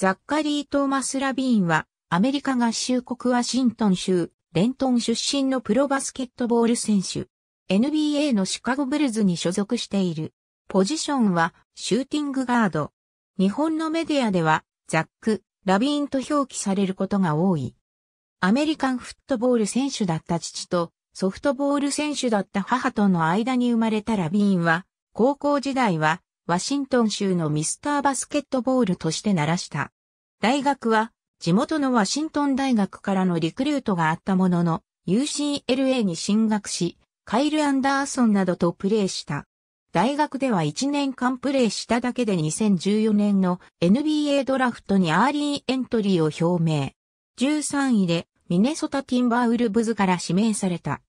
ザッカリー・トーマス・ラビーンは、アメリカ合衆国ワシントン州、レントン出身のプロバスケットボール選手。NBA のシカゴブルズに所属している。ポジションは、シューティングガード。日本のメディアでは、ザック、ラビーンと表記されることが多い。アメリカンフットボール選手だった父と、ソフトボール選手だった母との間に生まれたラビーンは、高校時代はワシントン州のミスターバスケットボールとして鳴らした。大学は、地元のワシントン大学からのリクルートがあったものの、UCLA に進学し、カイル・アンダーソンなどとプレーした。大学では1年間プレーしただけで2014年の NBA ドラフトにアーリーエントリーを表明。13位でミネソタ・ティンバーウルブズから指名された。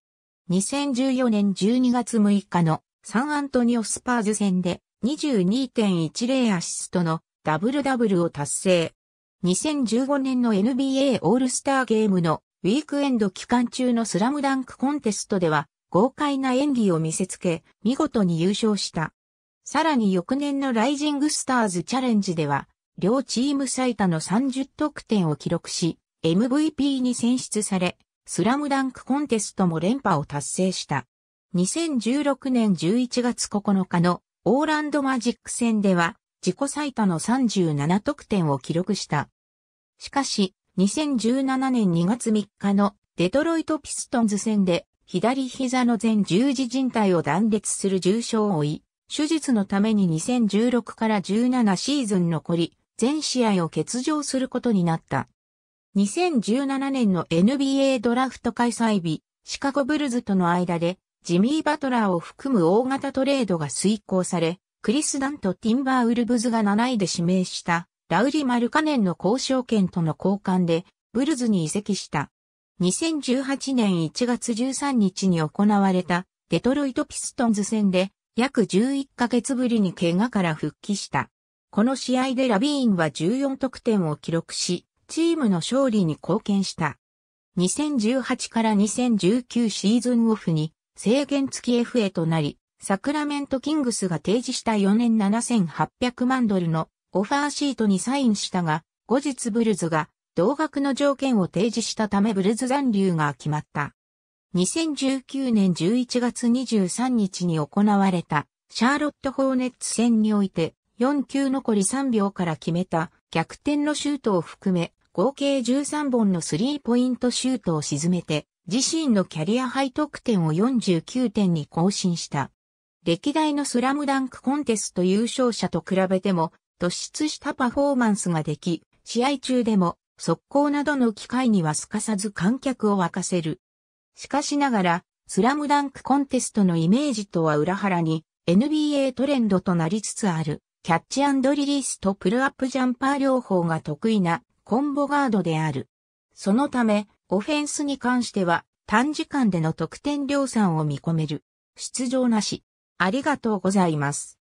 2014年12月6日のサンアントニオ・スパーズ戦で22.10アシストのダブルダブルを達成。2015年の NBA オールスターゲームのウィークエンド期間中のスラムダンクコンテストでは豪快な演技を見せつけ、見事に優勝した。さらに翌年のライジングスターズチャレンジでは、両チーム最多の30得点を記録し、MVP に選出され、スラムダンクコンテストも連覇を達成した。2016年11月9日のオーランドマジック戦では自己最多の37得点を記録した。しかし、2017年2月3日のデトロイトピストンズ戦で左膝の前十字靭帯を断裂する重傷を負い、手術のために2016から17シーズン残り、全試合を欠場することになった。2017年の NBA ドラフト開催日、シカゴブルズとの間でジミー・バトラーを含む大型トレードが遂行され、クリス・ダンとティンバー・ウルブズが7位で指名したラウリ・マルカネンの交渉権との交換でブルズに移籍した。2018年1月13日に行われたデトロイト・ピストンズ戦で約11ヶ月ぶりに怪我から復帰した。この試合でラビーンは14得点を記録し、チームの勝利に貢献した。2018から2019シーズンオフに制限付き FA となり、サクラメントキングスが提示した4年7800万ドルのオファーシートにサインしたが、後日ブルズが同額の条件を提示したためブルズ残留が決まった。2019年11月23日に行われたシャーロット・ホーネッツ戦において4球残り3秒から決めた逆転のシュートを含め合計13本のスリーポイントシュートを沈めて自身のキャリアハイ得点を49点に更新した。歴代のスラムダンクコンテスト優勝者と比べても突出したパフォーマンスができ、試合中でも速攻などの機会にはすかさず観客を沸かせる。しかしながら、スラムダンクコンテストのイメージとは裏腹に NBA トレンドとなりつつある、キャッチリリースとプルアップジャンパー両方が得意なコンボガードである。そのため、オフェンスに関しては、短時間での得点量産を見込める。出場なし。ありがとうございます。